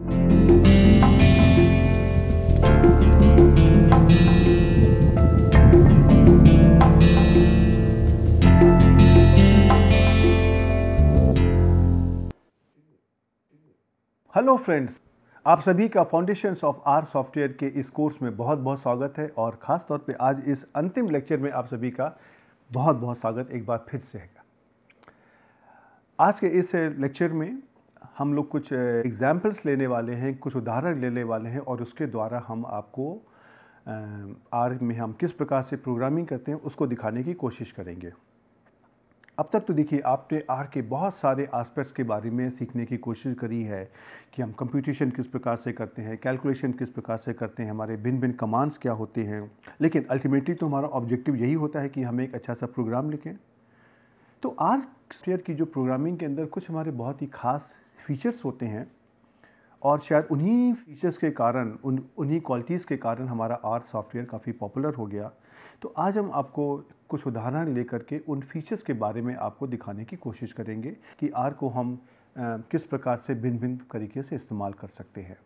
Hello friends आप सभी का फाउंडेशंस ऑफ आर सॉफ्टवेयर के इस कोर्स में बहुत बहुत स्वागत है और ख़ास तौर पे आज इस अंतिम लेक्चर में आप सभी का बहुत बहुत स्वागत एक बार फिर से है आज के इस लेक्चर में हम लोग कुछ एग्जाम्पल्स लेने वाले हैं कुछ उदाहरण लेने वाले हैं और उसके द्वारा हम आपको आर में हम किस प्रकार से प्रोग्रामिंग करते हैं उसको दिखाने की कोशिश करेंगे अब तक तो देखिए आपने आर के बहुत सारे आस्पेक्ट्स के बारे में सीखने की कोशिश करी है कि हम कंप्यूटेशन किस प्रकार से करते हैं कैलकुलेशन किस प्रकार से करते हैं हमारे भिन्न भिन्न कमांड्स क्या होते हैं लेकिन अल्टीमेटली तो हमारा ऑब्जेक्टिव यही होता है कि हम एक अच्छा सा प्रोग्राम लिखें तो आर स्टेयर की जो प्रोग्रामिंग के अंदर कुछ हमारे बहुत ही खास फ़ीचर्स होते हैं और शायद उन्हीं फ़ीचर्स के कारण उन उन्हीं क्वालिटीज़ के कारण हमारा आर सॉफ्टवेयर काफ़ी पॉपुलर हो गया तो आज हम आपको कुछ उदाहरण लेकर के उन फीचर्स के बारे में आपको दिखाने की कोशिश करेंगे कि आर को हम आ, किस प्रकार से भिन्न भिन्न तरीके से इस्तेमाल कर सकते हैं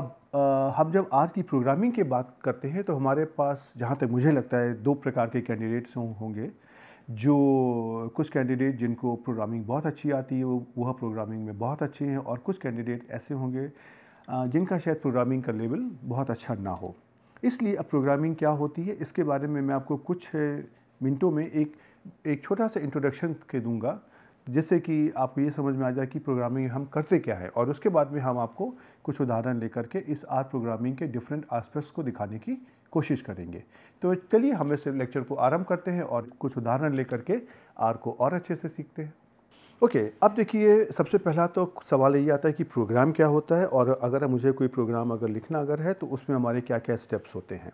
अब आ, हम जब आर की प्रोग्रामिंग की बात करते हैं तो हमारे पास जहाँ तक मुझे लगता है दो प्रकार के कैंडिडेट्स होंगे जो कुछ कैंडिडेट जिनको प्रोग्रामिंग बहुत अच्छी आती है वो वह प्रोग्रामिंग में बहुत अच्छे हैं और कुछ कैंडिडेट ऐसे होंगे जिनका शायद प्रोग्रामिंग का लेवल बहुत अच्छा ना हो इसलिए अब प्रोग्रामिंग क्या होती है इसके बारे में मैं आपको कुछ मिनटों में एक एक छोटा सा इंट्रोडक्शन के दूंगा जिससे कि आपको ये समझ में आ जाए कि प्रोग्रामिंग हम करते क्या है और उसके बाद में हम आपको कुछ उदाहरण लेकर के इस आर प्रोग्रामिंग के डिफरेंट आस्पेक्ट्स को दिखाने की कोशिश करेंगे तो चलिए हम इस लेक्चर को आरंभ करते हैं और कुछ उदाहरण लेकर के आर को और अच्छे से सीखते हैं ओके okay, अब देखिए सबसे पहला तो सवाल ये आता है कि प्रोग्राम क्या होता है और अगर मुझे कोई प्रोग्राम अगर लिखना अगर है तो उसमें हमारे क्या क्या स्टेप्स होते हैं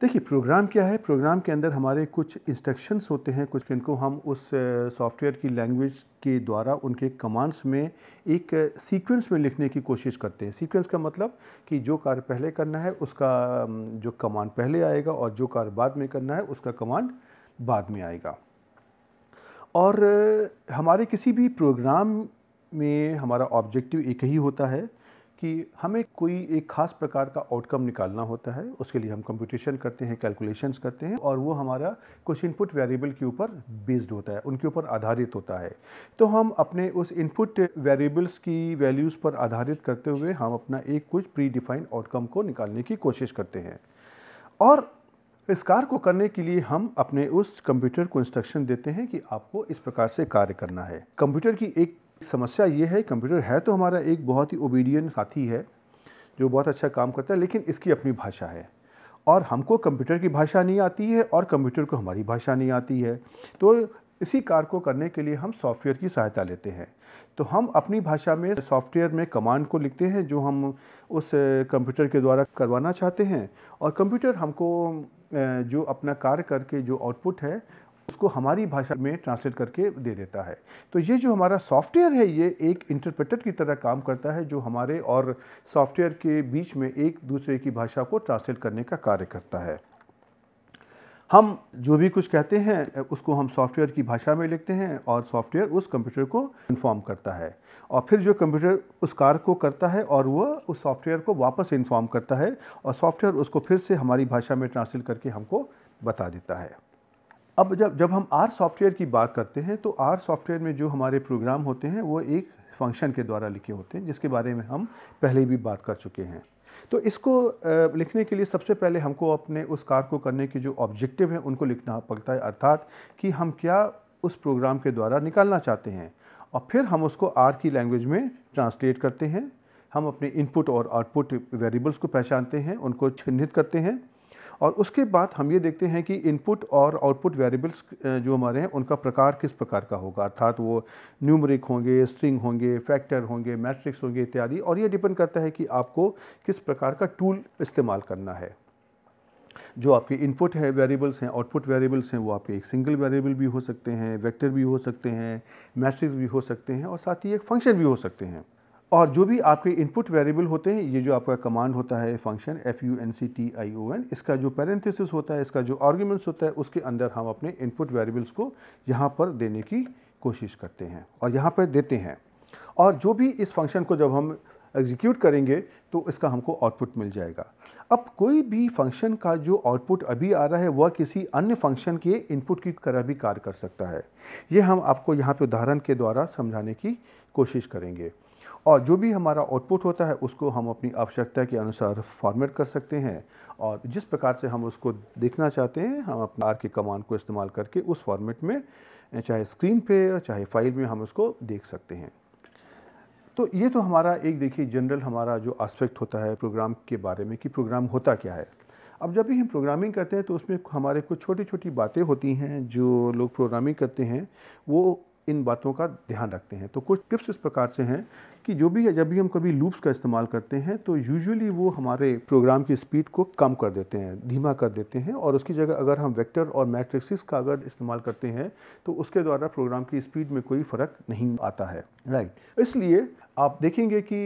देखिए प्रोग्राम क्या है प्रोग्राम के अंदर हमारे कुछ इंस्ट्रक्शंस होते हैं कुछ जिनको हम उस सॉफ्टवेयर की लैंग्वेज के द्वारा उनके कमांड्स में एक सीक्वेंस में लिखने की कोशिश करते हैं सीक्वेंस का मतलब कि जो कार्य पहले करना है उसका जो कमांड पहले आएगा और जो कार्य बाद में करना है उसका कमांड बाद में आएगा और हमारे किसी भी प्रोग्राम में हमारा ऑब्जेक्टिव एक ही होता है कि हमें कोई एक खास प्रकार का आउटकम निकालना होता है उसके लिए हम कंप्यूटेशन करते हैं कैलकुलेशंस करते हैं और वो हमारा कुछ इनपुट वेरिएबल के ऊपर बेस्ड होता है उनके ऊपर आधारित होता है तो हम अपने उस इनपुट वेरिएबल्स की वैल्यूज़ पर आधारित करते हुए हम अपना एक कुछ प्री डिफाइंड आउटकम को निकालने की कोशिश करते हैं और इस कार्य को करने के लिए हम अपने उस कंप्यूटर को इंस्ट्रक्शन देते हैं कि आपको इस प्रकार से कार्य करना है कंप्यूटर की एक समस्या ये है कंप्यूटर है तो हमारा एक बहुत ही ओबीडियन साथी है जो बहुत अच्छा काम करता है लेकिन इसकी अपनी भाषा है और हमको कंप्यूटर की भाषा नहीं आती है और कंप्यूटर को हमारी भाषा नहीं आती है तो इसी कार्य को करने के लिए हम सॉफ्टवेयर की सहायता लेते हैं तो हम अपनी भाषा में सॉफ्टवेयर में कमांड को लिखते हैं जो हम उस कंप्यूटर के द्वारा करवाना चाहते हैं और कंप्यूटर हमको जो अपना कार्य करके जो आउटपुट है उसको हमारी भाषा में ट्रांसलेट करके दे देता है तो ये जो हमारा सॉफ्टवेयर है ये एक इंटरप्रेटर की तरह काम करता है जो हमारे और सॉफ्टवेयर के बीच में एक दूसरे की भाषा को ट्रांसलेट करने का कार्य करता है हम जो भी कुछ कहते हैं उसको हम सॉफ्टवेयर की भाषा में लिखते हैं और सॉफ्टवेयर उस कंप्यूटर को इन्फॉर्म करता है और फिर जो कंप्यूटर उस कार्य को करता है और वह उस सॉफ्टवेयर को वापस इन्फॉर्म करता है और सॉफ्टवेयर उसको फिर से हमारी भाषा में ट्रांसलेट करके हमको बता देता है अब जब जब हम आर सॉफ्टवेयर की बात करते हैं तो आर सॉफ्टवेयर में जो हमारे प्रोग्राम होते हैं वो एक फंक्शन के द्वारा लिखे होते हैं जिसके बारे में हम पहले भी बात कर चुके हैं तो इसको लिखने के लिए सबसे पहले हमको अपने उस कार्य को करने के जो ऑब्जेक्टिव हैं उनको लिखना पड़ता है अर्थात कि हम क्या उस प्रोग्राम के द्वारा निकालना चाहते हैं और फिर हम उसको आर की लैंग्वेज में ट्रांसलेट करते हैं हम अपने इनपुट और आउटपुट वेरिएबल्स को पहचानते हैं उनको चिन्हित करते हैं और उसके बाद हम ये देखते हैं कि इनपुट और आउटपुट वेरिएबल्स जो हमारे हैं उनका प्रकार किस प्रकार का होगा अर्थात वो न्यूमरिक होंगे स्ट्रिंग होंगे फैक्टर होंगे मैट्रिक्स होंगे इत्यादि और ये डिपेंड करता है कि आपको किस प्रकार का टूल इस्तेमाल करना है जो आपके इनपुट है वेरिएबल्स हैं आउटपुट वेरिएबल्स हैं वो आपके एक सिंगल वेरिएबल भी हो सकते हैं वेक्टर भी हो सकते हैं मैट्रिक्स भी हो सकते हैं और साथ ही एक फंक्शन भी हो सकते हैं और जो भी आपके इनपुट वेरिएबल होते हैं ये जो आपका कमांड होता है function F U N C T I O N इसका जो पैरेंथिस होता है इसका जो आर्ग्यूमेंट्स होता है उसके अंदर हम अपने इनपुट वेरिएबल्स को यहाँ पर देने की कोशिश करते हैं और यहाँ पर देते हैं और जो भी इस फंक्शन को जब हम एग्जीक्यूट करेंगे तो इसका हमको आउटपुट मिल जाएगा अब कोई भी फंक्शन का जो आउटपुट अभी आ रहा है वह किसी अन्य फंक्शन के इनपुट की तरह भी कार्य कर सकता है ये हम आपको यहाँ पे उदाहरण के द्वारा समझाने की कोशिश करेंगे और जो भी हमारा आउटपुट होता है उसको हम अपनी आवश्यकता के अनुसार फॉर्मेट कर सकते हैं और जिस प्रकार से हम उसको देखना चाहते हैं हम अपने आर के कमांड को इस्तेमाल करके उस फॉर्मेट में चाहे स्क्रीन पे चाहे फाइल में हम उसको देख सकते हैं तो ये तो हमारा एक देखिए जनरल हमारा जो आस्पेक्ट होता है प्रोग्राम के बारे में कि प्रोग्राम होता क्या है अब जब भी हम प्रोग्रामिंग करते हैं तो उसमें हमारे कुछ छोटी छोटी बातें होती हैं जो लोग प्रोग्रामिंग करते हैं वो इन बातों का ध्यान रखते हैं तो कुछ टिप्स इस प्रकार से हैं कि जो भी जब भी हम कभी लूप्स का इस्तेमाल करते हैं तो यूजुअली वो हमारे प्रोग्राम की स्पीड को कम कर देते हैं धीमा कर देते हैं और उसकी जगह अगर हम वेक्टर और मैट्रिक्सिस का अगर इस्तेमाल करते हैं तो उसके द्वारा प्रोग्राम की स्पीड में कोई फ़र्क नहीं आता है राइट right. इसलिए आप देखेंगे कि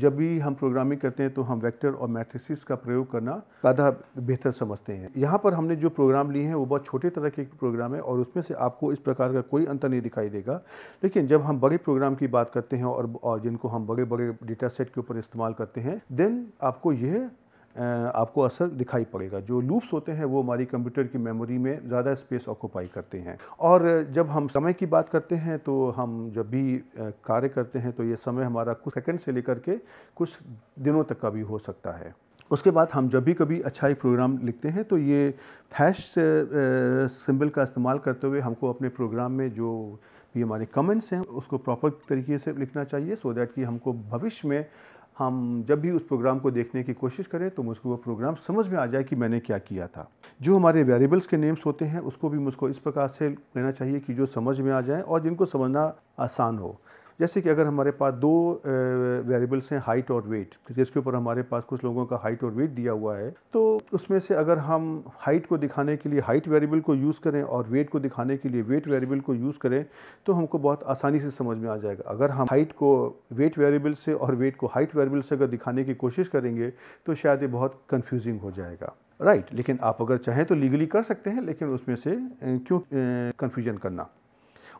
जब भी हम प्रोग्रामिंग करते हैं तो हम वेक्टर और मैट्रिसेस का प्रयोग करना ज़्यादा बेहतर समझते हैं यहाँ पर हमने जो प्रोग्राम लिए हैं वो बहुत छोटे तरह के प्रोग्राम है और उसमें से आपको इस प्रकार का कोई अंतर नहीं दिखाई देगा लेकिन जब हम बड़े प्रोग्राम की बात करते हैं और और जिनको हम बड़े बड़े डेटा सेट के ऊपर इस्तेमाल करते हैं देन आपको यह आपको असर दिखाई पड़ेगा जो लूप्स होते हैं वो हमारी कंप्यूटर की मेमोरी में ज़्यादा स्पेस ऑक्यूपाई करते हैं और जब हम समय की बात करते हैं तो हम जब भी कार्य करते हैं तो ये समय हमारा कुछ सेकंड से लेकर के कुछ दिनों तक का भी हो सकता है उसके बाद हम जब भी कभी अच्छा प्रोग्राम लिखते हैं तो ये हैश सिंबल का इस्तेमाल करते हुए हमको अपने प्रोग्राम में जो भी हमारे कमेंट्स हैं उसको प्रॉपर तरीके से लिखना चाहिए सो so दैट कि हमको भविष्य में हम जब भी उस प्रोग्राम को देखने की कोशिश करें तो मुझको वो प्रोग्राम समझ में आ जाए कि मैंने क्या किया था जो हमारे वेरिएबल्स के नेम्स होते हैं उसको भी मुझको इस प्रकार से लेना चाहिए कि जो समझ में आ जाए और जिनको समझना आसान हो जैसे कि अगर हमारे पास दो वेरिएबल्स हैं हाइट और वेट जिसके ऊपर हमारे पास कुछ लोगों का हाइट और वेट दिया हुआ है तो उसमें से अगर हम हाइट को दिखाने के लिए हाइट वेरिएबल को यूज़ करें और वेट को दिखाने के लिए वेट वेरिएबल को यूज़ करें तो हमको बहुत आसानी से समझ में आ जाएगा अगर हम हाइट को वेट वेरिएबल से और वेट को हाइट वेरिएबल से अगर दिखाने की कोशिश करेंगे तो शायद ये बहुत कन्फ्यूजिंग हो जाएगा राइट right, लेकिन आप अगर चाहें तो लीगली कर सकते हैं लेकिन उसमें से क्यों कन्फ्यूजन करना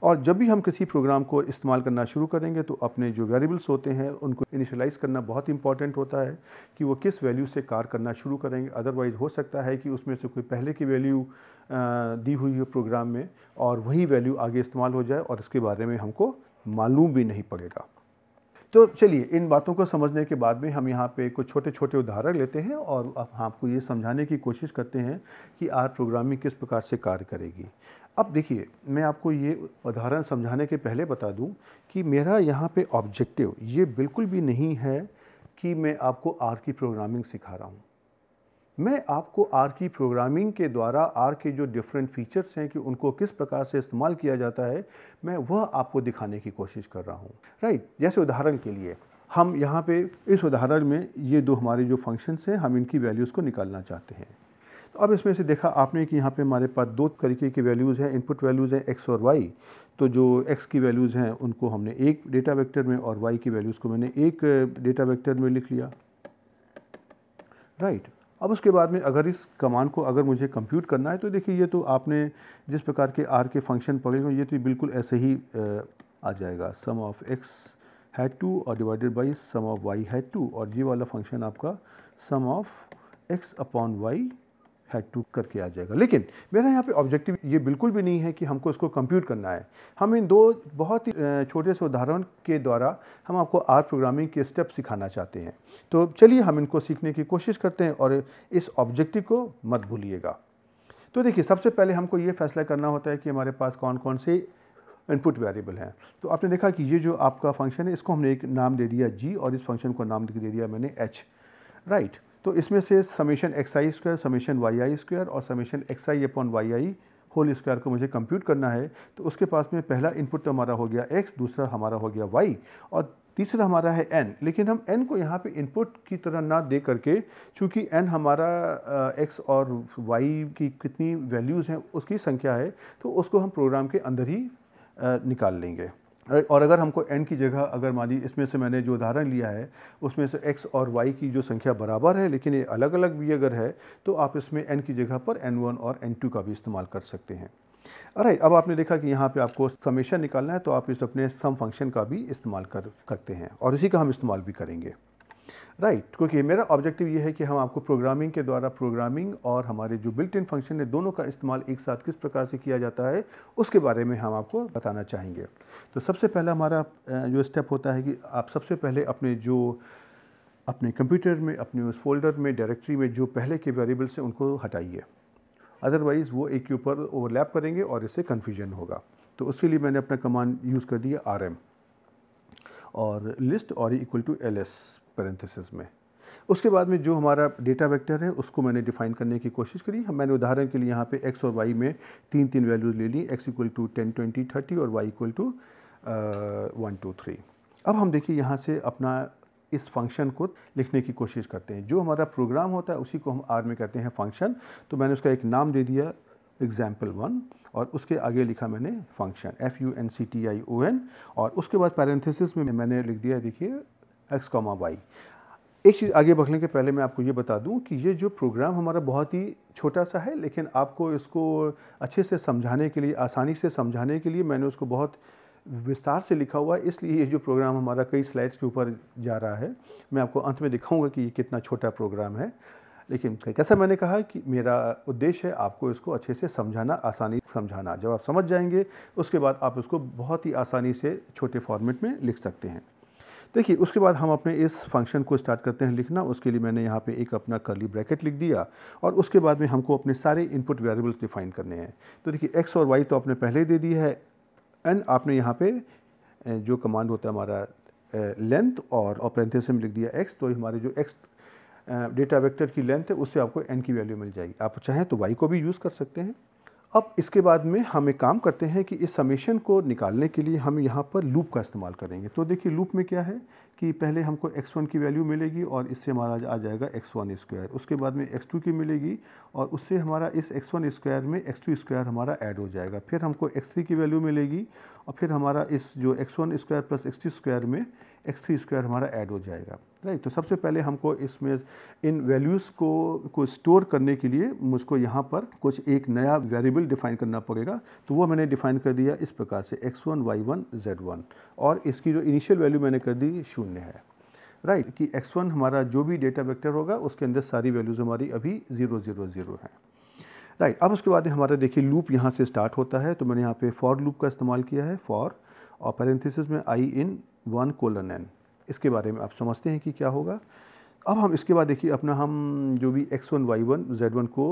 और जब भी हम किसी प्रोग्राम को इस्तेमाल करना शुरू करेंगे तो अपने जो वेरिएबल्स होते हैं उनको इनिशलाइज करना बहुत इंपॉर्टेंट होता है कि वो किस वैल्यू से कार करना शुरू करेंगे अदरवाइज़ हो सकता है कि उसमें से कोई पहले की वैल्यू दी हुई हो प्रोग्राम में और वही वैल्यू आगे इस्तेमाल हो जाए और इसके बारे में हमको मालूम भी नहीं पड़ेगा तो चलिए इन बातों को समझने के बाद में हम यहाँ पे कुछ छोटे छोटे उदाहरण लेते हैं और अब आपको ये समझाने की कोशिश करते हैं कि आर प्रोग्रामिंग किस प्रकार से कार्य करेगी अब देखिए मैं आपको ये उदाहरण समझाने के पहले बता दूं कि मेरा यहाँ पे ऑब्जेक्टिव ये बिल्कुल भी नहीं है कि मैं आपको आर की प्रोग्रामिंग सिखा रहा हूँ मैं आपको आर की प्रोग्रामिंग के द्वारा आर के जो डिफरेंट फीचर्स हैं कि उनको किस प्रकार से इस्तेमाल किया जाता है मैं वह आपको दिखाने की कोशिश कर रहा हूँ राइट जैसे उदाहरण के लिए हम यहाँ पे इस उदाहरण में ये दो हमारे जो फंक्शंस हैं हम इनकी वैल्यूज़ को निकालना चाहते हैं अब इसमें से देखा आपने कि यहाँ पे हमारे पास दो तरीके की वैल्यूज़ हैं इनपुट वैल्यूज़ हैं एक्स और वाई तो जो एक्स की वैल्यूज़ हैं उनको हमने एक डेटा वेक्टर में और वाई की वैल्यूज़ को मैंने एक डेटा वेक्टर में लिख लिया राइट right. अब उसके बाद में अगर इस कमांड को अगर मुझे कंप्यूट करना है तो देखिए ये तो आपने जिस प्रकार के आर के फंक्शन पकड़े हुए ये तो बिल्कुल ऐसे ही आ जाएगा sum of X had two और divided by sum of Y had two और ये वाला फंक्शन आपका sum of X upon Y had two करके आ जाएगा लेकिन मेरा यहाँ पे ऑब्जेक्टिव ये बिल्कुल भी नहीं है कि हमको इसको कंप्यूट करना है हम इन दो बहुत ही छोटे से उदाहरण के द्वारा हम आपको आर प्रोग्रामिंग के स्टेप सिखाना चाहते हैं तो चलिए हम इनको सीखने की कोशिश करते हैं और इस ऑब्जेक्टिव को मत भूलिएगा तो देखिए सबसे पहले हमको ये फैसला करना होता है कि हमारे पास कौन कौन से इनपुट वेरिएबल हैं तो आपने देखा कि ये जो आपका फंक्शन है इसको हमने एक नाम दे दिया जी और इस फंक्शन को नाम दे दिया मैंने एच राइट right. तो इसमें से summation X I square summation Y I square और summation X I upon Y I whole square को मुझे कंप्यूट करना है तो उसके पास में पहला इनपुट तो हमारा हो गया एक्स दूसरा हमारा हो गया वाई और तीसरा हमारा है एन लेकिन हम एन को यहाँ पे इनपुट की तरह ना दे करके चूँकि एन हमारा एक्स और वाई की कितनी वैल्यूज़ हैं उसकी संख्या है तो उसको हम प्रोग्राम के अंदर ही निकाल लेंगे और अगर हमको n की जगह अगर मानिए इसमें से मैंने जो उदाहरण लिया है उसमें से x और y की जो संख्या बराबर है लेकिन ये अलग अलग भी अगर है तो आप इसमें n की जगह पर n1 और n2 का भी इस्तेमाल कर सकते हैं अरे अब आपने देखा कि यहाँ पे आपको समेशन निकालना है तो आप इस अपने सम फंक्शन का भी इस्तेमाल कर सकते हैं और इसी का हम इस्तेमाल भी करेंगे राइट right, क्योंकि मेरा ऑब्जेक्टिव ये है कि हम आपको प्रोग्रामिंग के द्वारा प्रोग्रामिंग और हमारे जो बिल्ट इन फंक्शन है दोनों का इस्तेमाल एक साथ किस प्रकार से किया जाता है उसके बारे में हम आपको बताना चाहेंगे तो सबसे पहला हमारा जो स्टेप होता है कि आप सबसे पहले अपने जो अपने कंप्यूटर में अपने उस फोल्डर में डायरेक्ट्री में जो पहले के वेरिएबल्स हैं उनको हटाइए अदरवाइज़ वो एक के ऊपर ओवरलैप करेंगे और इससे कन्फ्यूजन होगा तो उसके लिए मैंने अपना कमांड यूज़ कर दिया आर और लिस्ट और equal to L S parenthesis में उसके बाद में जो हमारा डेटा वेक्टर है उसको मैंने डिफाइन करने की कोशिश करी हम मैंने उदाहरण के लिए यहाँ पे एक्स और वाई में तीन तीन वैल्यूज़ ले ली X equal to ten twenty thirty और Y equal to one two three अब हम देखिए यहाँ से अपना इस फंक्शन को लिखने की कोशिश करते हैं जो हमारा प्रोग्राम होता है उसी को हम आर में कहते हैं फंक्शन तो मैंने उसका एक नाम दे दिया एग्जाम्पल वन और उसके आगे लिखा मैंने function F U N C T I O N और उसके बाद पैरेंथेसिस में मैंने लिख दिया देखिए एक्स कॉमा वाई एक चीज़ आगे बढ़ने के पहले मैं आपको ये बता दूं कि ये जो प्रोग्राम हमारा बहुत ही छोटा सा है लेकिन आपको इसको अच्छे से समझाने के लिए आसानी से समझाने के लिए मैंने उसको बहुत विस्तार से लिखा हुआ है इसलिए ये जो प्रोग्राम हमारा कई स्लाइड्स के ऊपर जा रहा है मैं आपको अंत में दिखाऊंगा कि ये कितना छोटा प्रोग्राम है लेकिन कैसा मैंने कहा कि मेरा उद्देश्य है आपको इसको अच्छे से समझाना आसानी समझाना जब आप समझ जाएंगे उसके बाद आप उसको बहुत ही आसानी से छोटे फॉर्मेट में लिख सकते हैं देखिए उसके बाद हम अपने इस फंक्शन को स्टार्ट करते हैं लिखना उसके लिए मैंने यहाँ पे एक अपना करली ब्रैकेट लिख दिया और उसके बाद में हमको अपने सारे इनपुट वेरिएबल्स डिफाइन करने हैं तो देखिए एक्स और वाई तो आपने पहले दे दी है एंड आपने यहाँ पर जो कमांड होता है हमारा लेंथ और ऑपरेंथेसिम लिख दिया एक्स तो हमारे जो एक्स डेटा वेक्टर की लेंथ है उससे आपको एन की वैल्यू मिल जाएगी आप चाहें तो वाई को भी यूज़ कर सकते हैं अब इसके बाद में हम एक काम करते हैं कि इस समेशन को निकालने के लिए हम यहाँ पर लूप का इस्तेमाल करेंगे तो देखिए लूप में क्या है कि पहले हमको x1 की वैल्यू मिलेगी और इससे हमारा आ जाएगा x1 स्क्वायर उसके बाद में x2 की मिलेगी और उससे हमारा इस x1 स्क्वायर में x2 स्क्वायर हमारा ऐड हो जाएगा फिर हमको x3 की वैल्यू मिलेगी और फिर हमारा इस जो x1 square plus X square में एक्स थ्री स्क्वायर हमारा ऐड हो जाएगा राइट तो सबसे पहले हमको इसमें इन वैल्यूज़ को को स्टोर करने के लिए मुझको यहाँ पर कुछ एक नया वेरिएबल डिफाइन करना पड़ेगा तो वो मैंने डिफाइन कर दिया इस प्रकार से X one Y one Z one और इसकी जो इनिशियल वैल्यू मैंने कर दी शून्य है राइट कि एक्स वन हमारा जो भी डेटा वेक्टर होगा उसके अंदर सारी वैल्यूज़ हमारी अभी ज़ीरो ज़ीरो ज़ीरो हैं राइट अब उसके बाद हमारा देखिए लूप यहाँ से स्टार्ट होता है तो मैंने यहाँ पे फॉर लूप का इस्तेमाल किया है फॉर और पैरेंथिस में I in one colon N इसके बारे में आप समझते हैं कि क्या होगा अब हम इसके बाद देखिए अपना हम जो भी X one Y one Z one को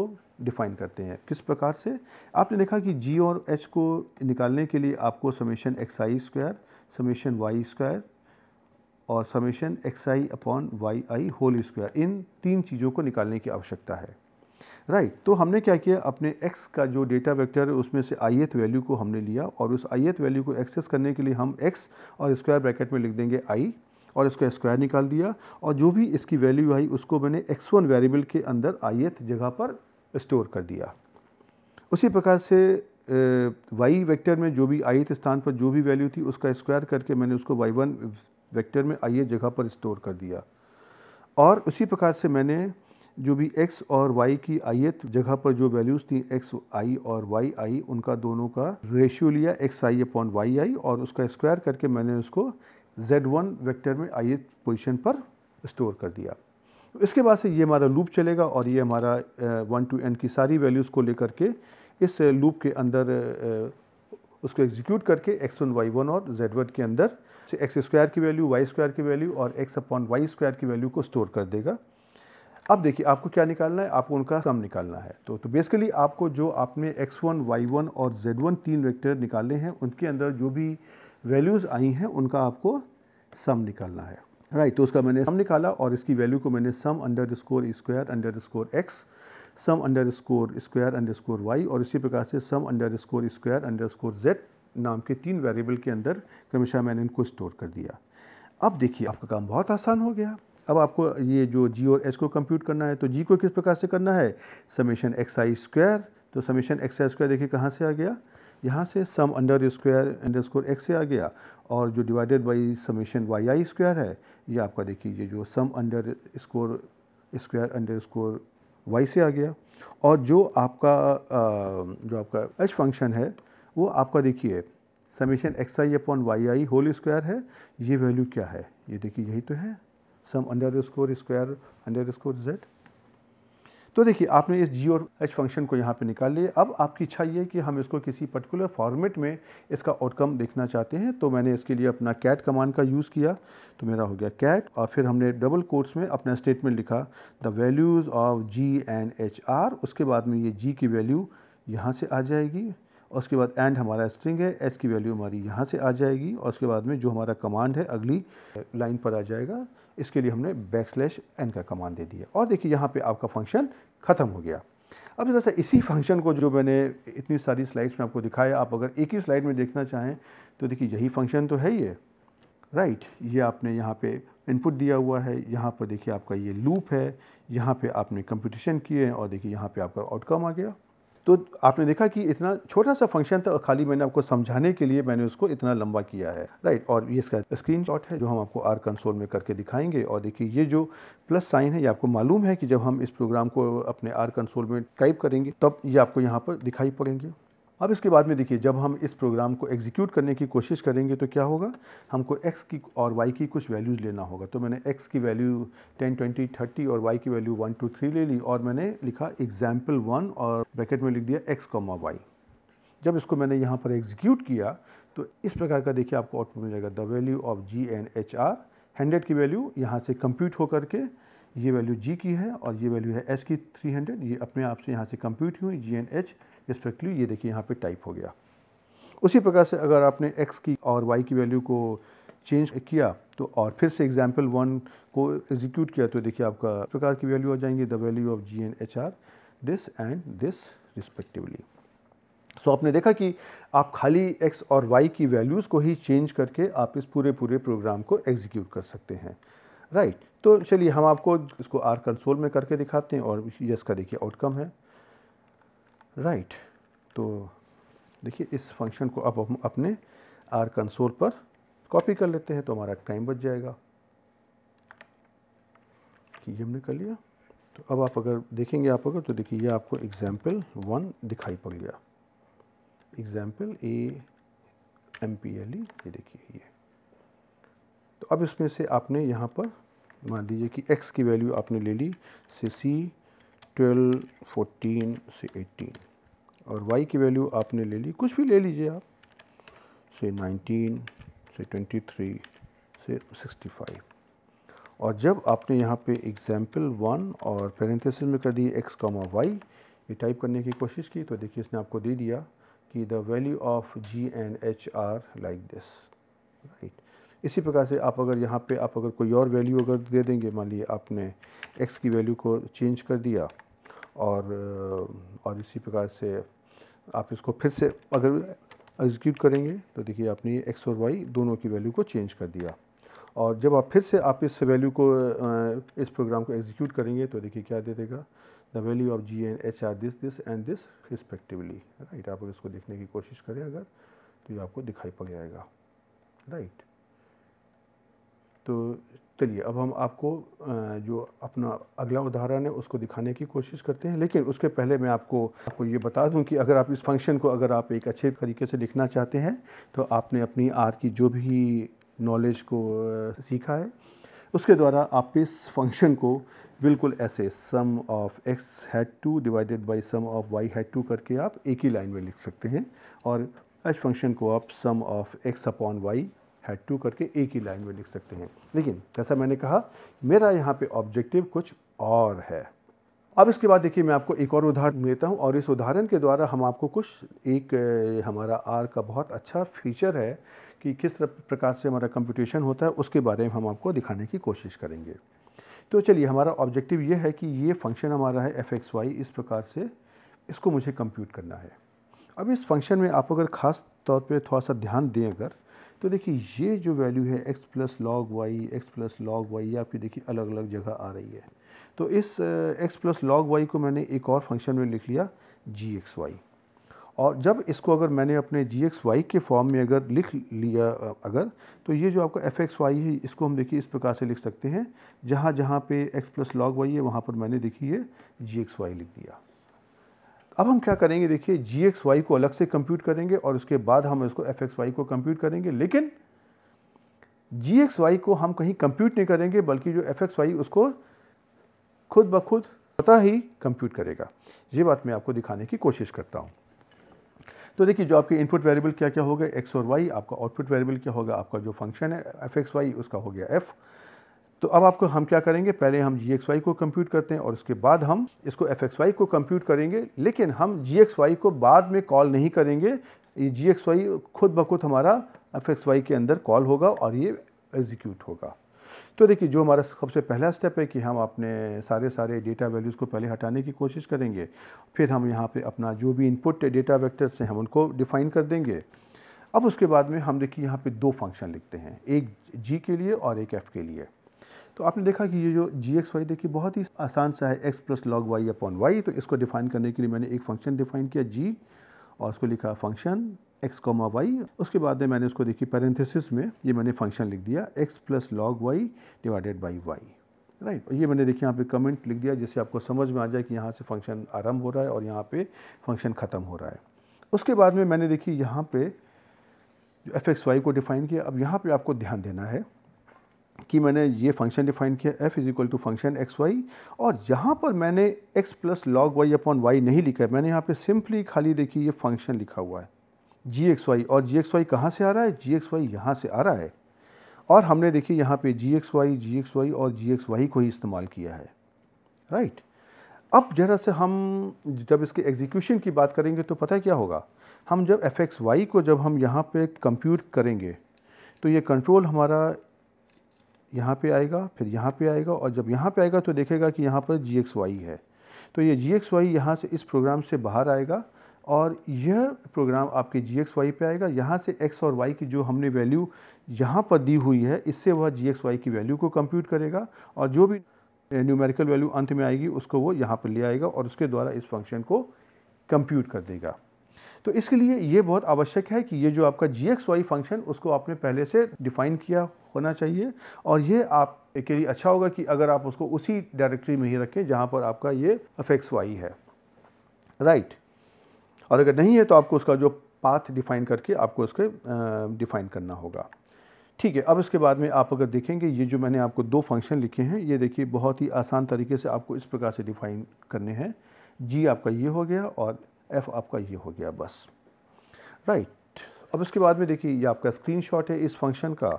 डिफ़ाइन करते हैं किस प्रकार से आपने देखा कि जी और एच को निकालने के लिए आपको summation X I square summation Y square और summation X I upon Y I whole square इन तीन चीज़ों को निकालने की आवश्यकता है राइट right, तो हमने क्या किया अपने x का जो डेटा वेक्टर है उसमें से एथ वैल्यू को हमने लिया और उस एथ वैल्यू को एक्सेस करने के लिए हम x और स्क्वायर ब्रैकेट में लिख देंगे i और इसका स्क्वायर निकाल दिया और जो भी इसकी वैल्यू आई उसको मैंने x1 वेरिएबल के अंदर एथ जगह पर स्टोर कर दिया उसी प्रकार से y वेक्टर में जो भी एथ स्थान पर जो भी वैल्यू थी उसका स्क्वायर करके मैंने उसको वन वेक्टर में एथ जगह पर स्टोर कर दिया और उसी प्रकार से मैंने जो भी x और y की ith जगह पर जो वैल्यूज़ थी एक्स आई और वाई आई उनका दोनों का रेशियो लिया X I upon Y I और उसका स्क्वायर करके मैंने उसको जेड वन वैक्टर में एथ पोजिशन पर स्टोर कर दिया इसके बाद से ये हमारा लूप चलेगा और ये हमारा वन टू एन की सारी वैल्यूज़ को लेकर के इस लूप के अंदर उसको एग्जीक्यूट करके एक्स वन वाई वन और जेड वन के अंदर एक्स स्क्वायर की वैल्यू वाई स्क्वायर की वैल्यू और एक्स अपॉन वाई स्क्वायर की वैल्यू को स्टोर कर देगा अब देखिए आपको क्या निकालना है आपको उनका सम निकालना है तो तो बेसिकली आपको जो आपने x1, y1 और z1 तीन वेक्टर निकाले हैं उनके अंदर जो भी वैल्यूज़ आई हैं उनका आपको सम निकालना है राइट तो उसका मैंने सम निकाला और इसकी वैल्यू को मैंने sum underscore square underscore X sum underscore square underscore Y और इसी प्रकार से sum underscore square underscore Z नाम के तीन वेरिएबल के अंदर क्रमशः मैंने इनको स्टोर कर दिया अब देखिए आपका काम बहुत आसान हो गया अब आपको ये जो जी और H को कंप्यूट करना है तो जी को किस प्रकार से करना है समेशन एक्स आई स्क्वायर तो समेशन एक्स आई स्क्वायर देखिए कहाँ से आ गया यहाँ से sum under square underscore X से आ गया और जो divided by summation Y I square है ये आपका देखिए ये जो sum underscore square underscore Y से आ गया और जो आपका जो आपका एच फंक्शन है वो आपका देखिए summation X I upon Y I whole square है ये वैल्यू क्या है ये देखिए यही तो है sum underscore square underscore Z तो देखिए आपने इस जी और एच फंक्शन को यहाँ पे निकाल लिया अब आपकी इच्छा ये है कि हम इसको किसी पर्टिकुलर फॉर्मेट में इसका आउटकम देखना चाहते हैं तो मैंने इसके लिए अपना कैट कमांड का यूज़ किया तो मेरा हो गया कैट और फिर हमने डबल कोर्स में अपना स्टेटमेंट लिखा the values of G and H are उसके बाद में ये जी की वैल्यू यहाँ से आ जाएगी उसके बाद एंड हमारा स्ट्रिंग है एस की वैल्यू हमारी यहाँ से आ जाएगी और उसके बाद में जो हमारा कमांड है अगली लाइन पर आ जाएगा इसके लिए हमने बैक स्लैश एन का कमांड दे दिया और देखिए यहाँ पे आपका फंक्शन ख़त्म हो गया अब जरा सा इसी फंक्शन को जो मैंने इतनी सारी स्लाइड्स में आपको दिखाया आप अगर एक ही स्लाइड में देखना चाहें तो देखिए यही फंक्शन तो है ये राइट ये आपने यहाँ पे इनपुट दिया हुआ है यहाँ पर देखिए आपका ये लूप है यहाँ पे आपने कंपटीशन किए और देखिए यहाँ पे आपका आउटकम आ गया तो आपने देखा कि इतना छोटा सा फंक्शन था और खाली मैंने आपको समझाने के लिए मैंने उसको इतना लंबा किया है राइट और ये इसका स्क्रीन है जो हम आपको आर कंसोल में करके दिखाएंगे और देखिए ये जो प्लस साइन है ये आपको मालूम है कि जब हम इस प्रोग्राम को अपने आर कंसोल में टाइप करेंगे तब ये आपको यहाँ पर दिखाई पड़ेंगे अब इसके बाद में देखिए जब हम इस प्रोग्राम को एग्जीक्यूट करने की कोशिश करेंगे तो क्या होगा हमको x की और y की कुछ वैल्यूज़ लेना होगा तो मैंने x की वैल्यू 10, 20, 30 और y की वैल्यू 1, 2, 3 ले ली और मैंने लिखा एग्जाम्पल वन और ब्रैकेट में लिख दिया x, कॉमा वाई जब इसको मैंने यहाँ पर एग्जीक्यूट किया तो इस प्रकार का देखिए आपको आउटपुट मिल जाएगा the value of G and H are hundred की वैल्यू यहाँ से कम्प्यूट होकर के ये वैल्यू जी की है और ये वैल्यू है एच की थ्री हंड्रेड ये अपने आप से यहाँ से कम्प्यूट हुई जी एन एच रिस्पेक्टिवली ये देखिए यहाँ पे टाइप हो गया उसी प्रकार से अगर आपने एक्स की और वाई की वैल्यू को चेंज किया तो और फिर से एग्जाम्पल वन को एग्जीक्यूट किया तो देखिए आपका प्रकार की वैल्यू आ जाएंगी the value of G and H are this and this respectively so आपने देखा कि आप खाली एक्स और वाई की वैल्यूज़ को ही चेंज करके आप इस पूरे पूरे प्रोग्राम को एग्जीक्यूट कर सकते हैं राइट right. तो चलिए हम आपको इसको आर कंसोल में करके दिखाते हैं और ये इसका देखिए आउटकम है राइट तो देखिए इस फंक्शन को अब हम अपने आर कंसोल पर कॉपी कर लेते हैं तो हमारा टाइम बच जाएगा कि ये हमने कर लिया तो अब आप अगर देखेंगे आप अगर तो देखिए ये आपको एग्जांपल वन दिखाई पड़ गया example A M P L E ये देखिए ये तो अब इसमें से आपने यहाँ पर मान लीजिए कि एक्स की वैल्यू आपने ले ली से सी ट्वेल्व फोर्टीन से एटीन और y की वैल्यू आपने ले ली कुछ भी ले लीजिए आप से 19 से 23 से 65 और जब आपने यहाँ पे एग्जाम्पल वन और पेरेंथेसिस में कर दी एक्स कॉमा वाई ये टाइप करने की कोशिश की तो देखिए इसने आपको दे दिया कि the value of G and H are like this right इसी प्रकार से आप अगर यहाँ पे आप अगर कोई और वैल्यू अगर दे देंगे मान लीजिए आपने एक्स की वैल्यू को चेंज कर दिया और और इसी प्रकार से आप इसको फिर से अगर एग्जीक्यूट करेंगे तो देखिए आपने ये एक्स और वाई दोनों की वैल्यू को चेंज कर दिया और जब आप फिर से आप इस वैल्यू को इस प्रोग्राम को एग्जीक्यूट करेंगे तो देखिए क्या दे देगा the value of G and H are this this and this respectively right आप इसको देखने की कोशिश करें अगर तो ये आपको दिखाई पड़ जाएगा राइट right. तो चलिए अब हम आपको जो अपना अगला उदाहरण है उसको दिखाने की कोशिश करते हैं लेकिन उसके पहले मैं आपको आपको ये बता दूं कि अगर आप इस फंक्शन को अगर आप एक अच्छे तरीके से लिखना चाहते हैं तो आपने अपनी आर की जो भी नॉलेज को सीखा है उसके द्वारा आप इस फंक्शन को बिल्कुल ऐसे sum of X had two divided by sum of Y had two करके आप एक ही लाइन में लिख सकते हैं और एच फंक्शन को आप sum of X upon Y had two करके एक ही लाइन में लिख सकते हैं लेकिन जैसा मैंने कहा मेरा यहाँ पे ऑब्जेक्टिव कुछ और है अब इसके बाद देखिए मैं आपको एक और उदाहरण देता हूँ और इस उदाहरण के द्वारा हम आपको कुछ एक हमारा आर का बहुत अच्छा फीचर है कि किस तरह प्रकार से हमारा कंप्यूटेशन होता है उसके बारे में हम आपको दिखाने की कोशिश करेंगे तो चलिए हमारा ऑब्जेक्टिव ये है कि ये फंक्शन हमारा है एफ एक्स वाई इस प्रकार से इसको मुझे कंप्यूट करना है अब इस फंक्शन में आप अगर ख़ास तौर पे थोड़ा सा ध्यान दें अगर तो देखिए ये जो वैल्यू है X plus log Y X plus log Y ये आपकी देखिए अलग अलग जगह आ रही है तो इस एक्स प्लस लॉग वाई को मैंने एक और फंक्शन में लिख लिया जी एक्स वाई और जब इसको अगर मैंने अपने जी एक्स वाई के फॉर्म में अगर लिख लिया अगर तो ये जो आपका एफ एक्स वाई है इसको हम देखिए इस प्रकार से लिख सकते हैं जहाँ जहाँ पे एक्स प्लस लॉग वाई है वहाँ पर मैंने देखिए जी एक्स वाई लिख दिया अब हम क्या करेंगे देखिए जी एक्स वाई को अलग से कंप्यूट करेंगे और उसके बाद हम इसको एफ एक्स वाई को कंप्यूट करेंगे लेकिन जी एक्स वाई को हम कहीं कंप्यूट नहीं करेंगे बल्कि जो एफ एक्स वाई उसको खुद ब खुद पता ही कंप्यूट करेगा ये बात मैं आपको दिखाने की कोशिश करता हूँ तो देखिए जो आपके इनपुट वेरिएबल क्या क्या होगा एक्स और वाई आपका आउटपुट वेरिएबल क्या होगा आपका जो फंक्शन है एफ एक्स वाई उसका हो गया एफ़ तो अब आपको हम क्या करेंगे पहले हम जी एक्स वाई को कंप्यूट करते हैं और उसके बाद हम इसको एफ एक्स वाई को कंप्यूट करेंगे लेकिन हम जी एक्स वाई को बाद में कॉल नहीं करेंगे ये जी एक्स वाई खुद ब खुद हमारा एफ एक्स वाई के अंदर कॉल होगा और ये एग्जीक्यूट होगा तो देखिए जो हमारा सबसे पहला स्टेप है कि हम अपने सारे सारे डेटा वैल्यूज़ को पहले हटाने की कोशिश करेंगे फिर हम यहाँ पे अपना जो भी इनपुट डेटा वेक्टर्स हैं हम उनको डिफ़ाइन कर देंगे अब उसके बाद में हम देखिए यहाँ पे दो फंक्शन लिखते हैं एक जी के लिए और एक एफ़ के लिए तो आपने देखा कि ये जो जी एक्स वाई देखिए बहुत ही आसान सा है X plus log Y upon Y तो इसको डिफाइन करने के लिए मैंने एक फंक्शन डिफाइन किया जी और उसको लिखा फंक्शन एक्स कॉमा वाई उसके बाद में मैंने उसको देखी पैरेंथेसिस में ये मैंने फंक्शन लिख दिया X plus log Y divided by Y right और ये मैंने देखिए यहाँ पे कमेंट लिख दिया जिससे आपको समझ में आ जाए कि यहाँ से फंक्शन आरंभ हो रहा है और यहाँ पे फंक्शन ख़त्म हो रहा है उसके बाद में मैंने देखी यहाँ पे जो एफ एक्स वाई को डिफ़ाइन किया अब यहाँ पे आपको ध्यान देना है कि मैंने ये फंक्शन डिफाइन किया F is equal to function X Y और यहाँ पर मैंने X plus log Y upon Y नहीं लिखा है मैंने यहाँ पे सिंपली खाली देखिए ये फंक्शन लिखा हुआ है जी एक्स वाई और जी एक्स वाई कहाँ से आ रहा है जी एक्स वाई यहाँ से आ रहा है और हमने देखिए यहाँ पे G X Y G X Y और जी एक्स वाई को ही इस्तेमाल किया है राइट अब ज़रा से हम जब इसके एग्जीक्यूशन की बात करेंगे तो पता है क्या होगा हम जब एफ एक्स वाई को जब हम यहाँ पे कंप्यूट करेंगे तो ये कंट्रोल हमारा यहाँ पे आएगा फिर यहाँ पे आएगा और जब यहाँ पे आएगा तो देखेगा कि यहाँ पर जी एक्स वाई है तो ये जी एक्स वाई यहाँ से इस प्रोग्राम से बाहर आएगा और यह प्रोग्राम आपके जी एक्स वाई पर आएगा यहाँ से एक्स और वाई की जो हमने वैल्यू यहाँ पर दी हुई है इससे वह जी एक्स वाई की वैल्यू को कंप्यूट करेगा और जो भी न्यूमेरिकल वैल्यू अंत में आएगी उसको वो यहाँ पर ले आएगा और उसके द्वारा इस फंक्शन को कंप्यूट कर देगा तो इसके लिए ये बहुत आवश्यक है कि ये जो आपका जी एक्स वाई फंक्शन उसको आपने पहले से डिफ़ाइन किया होना चाहिए और ये आप के लिए अच्छा होगा कि अगर आप उसको उसी डायरेक्टरी में ही रखें जहाँ पर आपका ये एफ एक्स वाई है राइट और अगर नहीं है तो आपको उसका जो पाथ डिफ़ाइन करके आपको उसके डिफ़ाइन करना होगा ठीक है अब इसके बाद में आप अगर देखेंगे ये जो मैंने आपको दो फंक्शन लिखे हैं ये देखिए बहुत ही आसान तरीके से आपको इस प्रकार से डिफ़ाइन करने हैं जी आपका ये हो गया और एफ़ आपका ये हो गया बस राइट अब इसके बाद में देखिए ये आपका स्क्रीन है इस फंक्शन का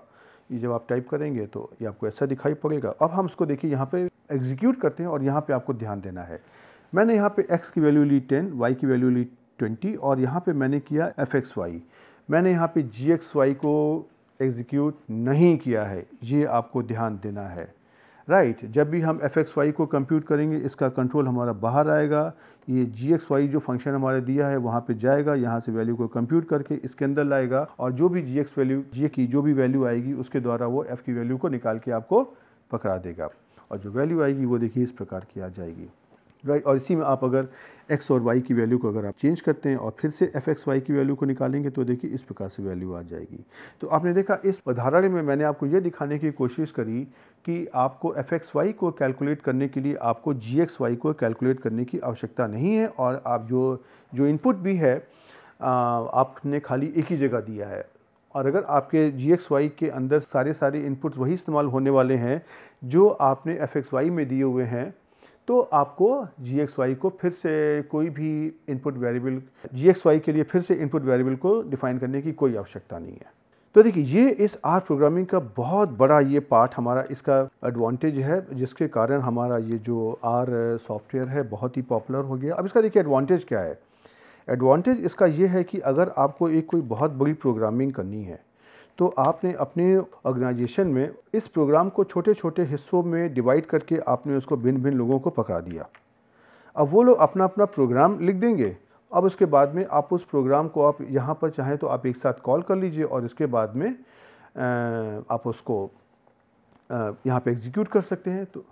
ये जब आप टाइप करेंगे तो ये आपको ऐसा दिखाई पड़ेगा अब हम इसको देखिए यहाँ पे एग्जीक्यूट करते हैं और यहाँ पे आपको ध्यान देना है मैंने यहाँ पे x की वैल्यू ली 10, y की वैल्यू ली 20 और यहाँ पे मैंने किया एफ एक्स वाई मैंने यहाँ पे जी एक्स वाई को एग्जीक्यूट नहीं किया है ये आपको ध्यान देना है राइट right, जब भी हम एफ एक्स वाई को कंप्यूट करेंगे इसका कंट्रोल हमारा बाहर आएगा ये जी एक्स वाई जो फंक्शन हमारे दिया है वहाँ पे जाएगा यहाँ से वैल्यू को कंप्यूट करके इसके अंदर लाएगा और जो भी जी एक्स वैल्यू जी की जो भी वैल्यू आएगी उसके द्वारा वो एफ़ की वैल्यू को निकाल के आपको पकड़ा देगा और जो वैल्यू आएगी वो देखिए इस प्रकार की आ जाएगी राइट और इसी में आप अगर एक्स और वाई की वैल्यू को अगर आप चेंज करते हैं और फिर से एफ एक्स वाई की वैल्यू को निकालेंगे तो देखिए इस प्रकार से वैल्यू आ जाएगी तो आपने देखा इस उदाहरण में मैंने आपको ये दिखाने की कोशिश करी कि आपको एफ एक्स वाई को कैलकुलेट करने के लिए आपको जी एक्स वाई को कैलकुलेट करने की आवश्यकता नहीं है और आप जो जो इनपुट भी है आपने खाली एक ही जगह दिया है और अगर आपके जी एक्स वाई के अंदर सारे सारे इनपुट्स वही इस्तेमाल होने वाले हैं जो आपने एफ एक्स वाई में दिए हुए हैं तो आपको जी एक्स वाई को फिर से कोई भी input variable G X Y के लिए फिर से इनपुट वेरिएबल को डिफ़ाइन करने की कोई आवश्यकता नहीं है तो देखिए ये इस आर प्रोग्रामिंग का बहुत बड़ा ये पार्ट हमारा इसका एडवांटेज है जिसके कारण हमारा ये जो आर सॉफ्टवेयर है बहुत ही पॉपुलर हो गया अब इसका देखिए एडवांटेज क्या है एडवांटेज इसका ये है कि अगर आपको एक कोई बहुत बड़ी प्रोग्रामिंग करनी है तो आपने अपने ऑर्गेनाइजेशन में इस प्रोग्राम को छोटे छोटे हिस्सों में डिवाइड करके आपने उसको भिन्न भिन्न लोगों को पकड़ा दिया अब वो लोग अपना अपना प्रोग्राम लिख देंगे अब उसके बाद में आप उस प्रोग्राम को आप यहाँ पर चाहें तो आप एक साथ कॉल कर लीजिए और इसके बाद में आप उसको यहाँ पे एग्जीक्यूट कर सकते हैं तो